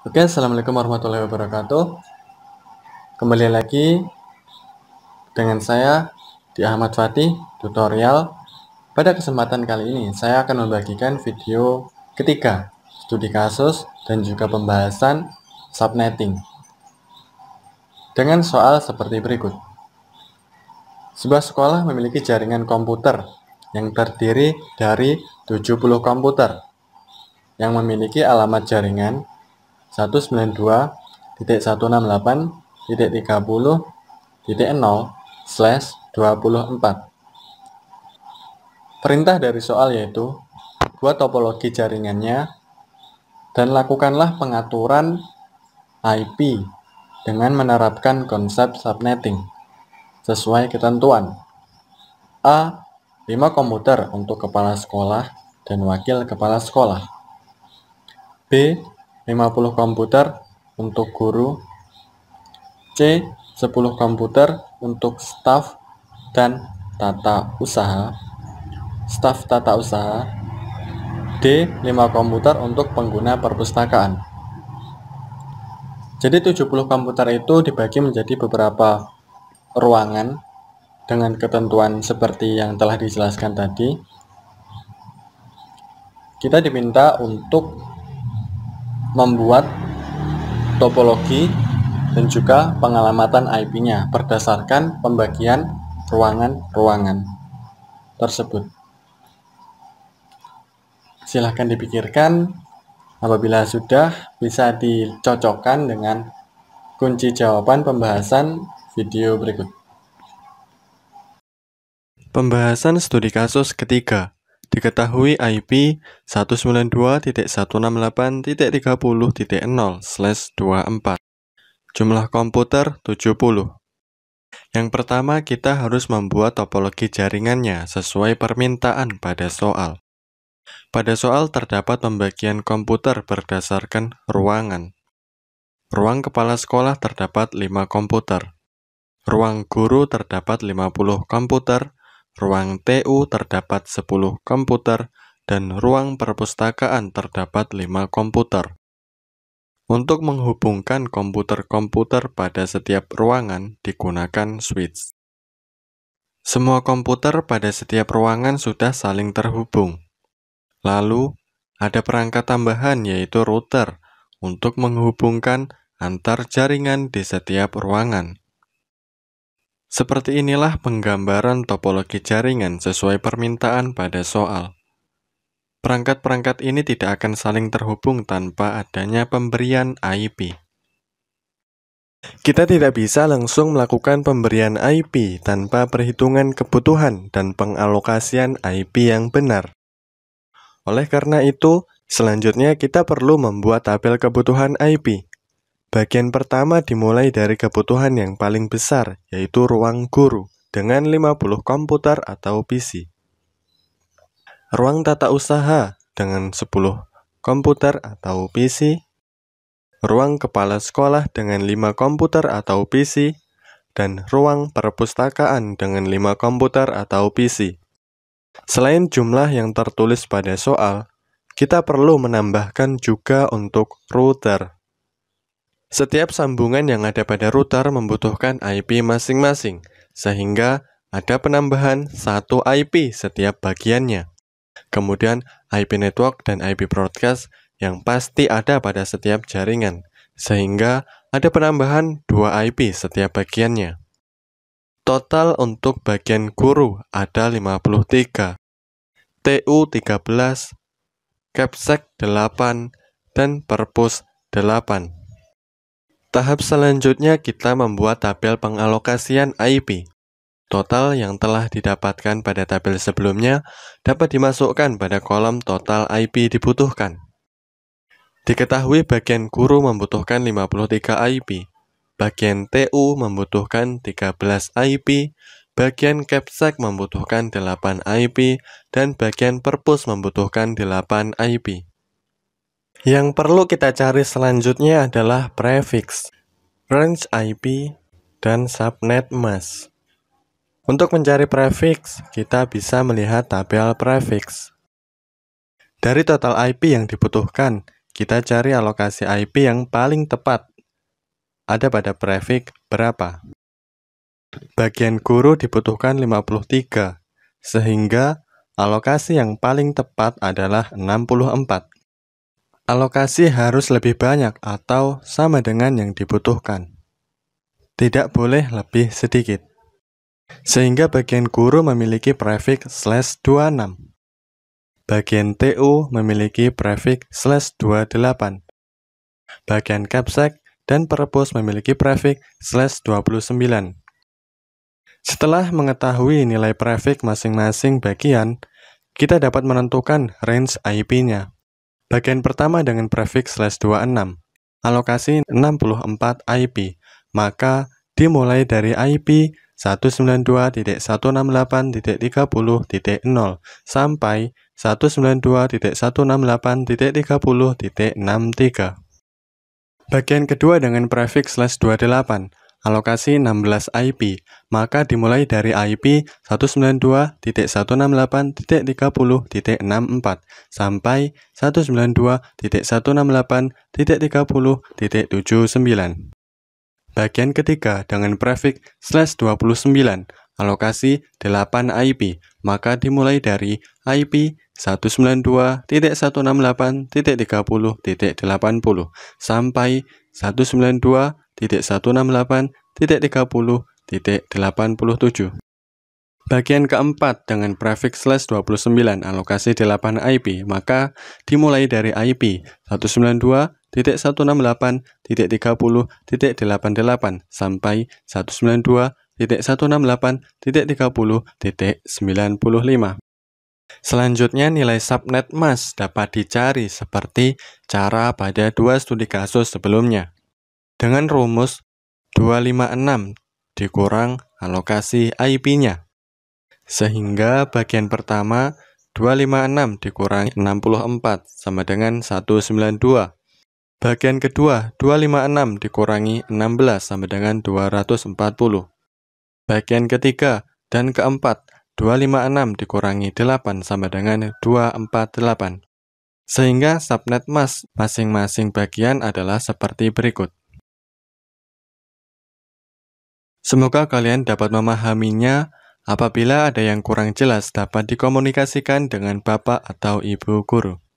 Oke, Assalamualaikum warahmatullahi wabarakatuh. Kembali lagi dengan saya di Ahmad Fatih Tutorial. Pada kesempatan kali ini, saya akan membagikan video ketiga, studi kasus dan juga pembahasan subnetting. Dengan soal seperti berikut. Sebuah sekolah memiliki jaringan komputer yang terdiri dari 70 komputer yang memiliki alamat jaringan 192.168.30.0 slash 24. Perintah dari soal yaitu buat topologi jaringannya dan lakukanlah pengaturan IP dengan menerapkan konsep subnetting sesuai ketentuan. A. 5 komputer untuk kepala sekolah dan wakil kepala sekolah. B. 50 komputer untuk guru, C 10 komputer untuk staf dan tata usaha, staf tata usaha, D 5 komputer untuk pengguna perpustakaan. Jadi 70 komputer itu dibagi menjadi beberapa ruangan dengan ketentuan seperti yang telah dijelaskan tadi. Kita diminta untuk membuat topologi dan juga pengalamatan IP-nya berdasarkan pembagian ruangan-ruangan tersebut. Silahkan dipikirkan apabila sudah bisa dicocokkan dengan kunci jawaban pembahasan video berikut. Pembahasan studi kasus ketiga Diketahui IP 192.168.30.0/24. Jumlah komputer 70. Yang pertama, kita harus membuat topologi jaringannya sesuai permintaan pada soal. Pada soal terdapat pembagian komputer berdasarkan ruangan. Ruang kepala sekolah terdapat 5 komputer. Ruang guru terdapat 50 komputer ruang TU terdapat 10 komputer, dan ruang perpustakaan terdapat 5 komputer. Untuk menghubungkan komputer-komputer pada setiap ruangan digunakan switch. Semua komputer pada setiap ruangan sudah saling terhubung. Lalu, ada perangkat tambahan yaitu router untuk menghubungkan antar jaringan di setiap ruangan. Seperti inilah penggambaran topologi jaringan sesuai permintaan pada soal. Perangkat-perangkat ini tidak akan saling terhubung tanpa adanya pemberian IP. Kita tidak bisa langsung melakukan pemberian IP tanpa perhitungan kebutuhan dan pengalokasian IP yang benar. Oleh karena itu, selanjutnya kita perlu membuat tabel kebutuhan IP. Bagian pertama dimulai dari kebutuhan yang paling besar, yaitu ruang guru, dengan 50 komputer atau PC. Ruang tata usaha dengan 10 komputer atau PC. Ruang kepala sekolah dengan 5 komputer atau PC. Dan ruang perpustakaan dengan 5 komputer atau PC. Selain jumlah yang tertulis pada soal, kita perlu menambahkan juga untuk router. Setiap sambungan yang ada pada router membutuhkan IP masing-masing, sehingga ada penambahan satu IP setiap bagiannya. Kemudian IP network dan IP broadcast yang pasti ada pada setiap jaringan, sehingga ada penambahan dua IP setiap bagiannya. Total untuk bagian guru ada 53, TU 13, Capsec 8, dan Perpus 8. Tahap selanjutnya kita membuat tabel pengalokasian IP. Total yang telah didapatkan pada tabel sebelumnya dapat dimasukkan pada kolom total IP dibutuhkan. Diketahui bagian guru membutuhkan 53 IP, bagian TU membutuhkan 13 IP, bagian Capsec membutuhkan 8 IP, dan bagian Perpus membutuhkan 8 IP. Yang perlu kita cari selanjutnya adalah prefix, range IP, dan subnet mask. Untuk mencari prefix, kita bisa melihat tabel prefix. Dari total IP yang dibutuhkan, kita cari alokasi IP yang paling tepat. Ada pada prefix berapa. Bagian guru dibutuhkan 53, sehingga alokasi yang paling tepat adalah 64. Alokasi harus lebih banyak atau sama dengan yang dibutuhkan. Tidak boleh lebih sedikit. Sehingga bagian guru memiliki prefix slash 26. Bagian TU memiliki prefix slash 28. Bagian Capsec dan Perpus memiliki prefix slash 29. Setelah mengetahui nilai prefix masing-masing bagian, kita dapat menentukan range IP-nya. Bagian pertama dengan prefix slash 26, alokasi 64 IP, maka dimulai dari IP 192.168.30.0 sampai 192.168.30.63. Bagian kedua dengan prefix slash 28, alokasi 16 IP, maka dimulai dari IP 192.168.30.64 sampai 192.168.30.79. Bagian ketiga dengan prefix slash 29, alokasi 8 IP, maka dimulai dari IP 192.168.30.80 sampai 192 87. Bagian keempat dengan prefix slash 29 alokasi 8 IP, maka dimulai dari IP 192.168.30.88 sampai 192.168.30.95. Selanjutnya, nilai subnet mask dapat dicari seperti cara pada dua studi kasus sebelumnya dengan rumus 256 dikurang alokasi IP-nya. Sehingga bagian pertama 256 dikurangi 64 sama dengan 192. Bagian kedua 256 dikurangi 16 sama dengan 240. Bagian ketiga dan keempat 256 dikurangi 8 sama dengan 248. Sehingga subnet mask masing-masing bagian adalah seperti berikut. Semoga kalian dapat memahaminya. Apabila ada yang kurang jelas, dapat dikomunikasikan dengan bapak atau ibu guru.